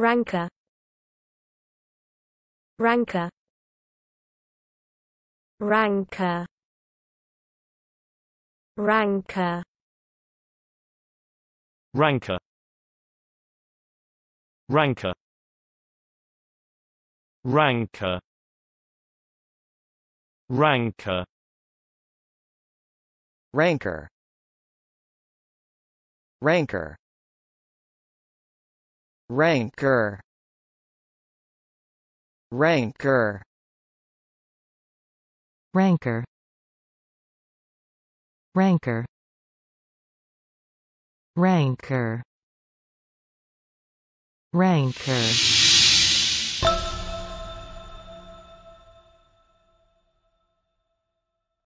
ranker ranker ranker ranker ranker ranker ranker ranker ranker ranker ranker ranker ranker ranker ranker ranker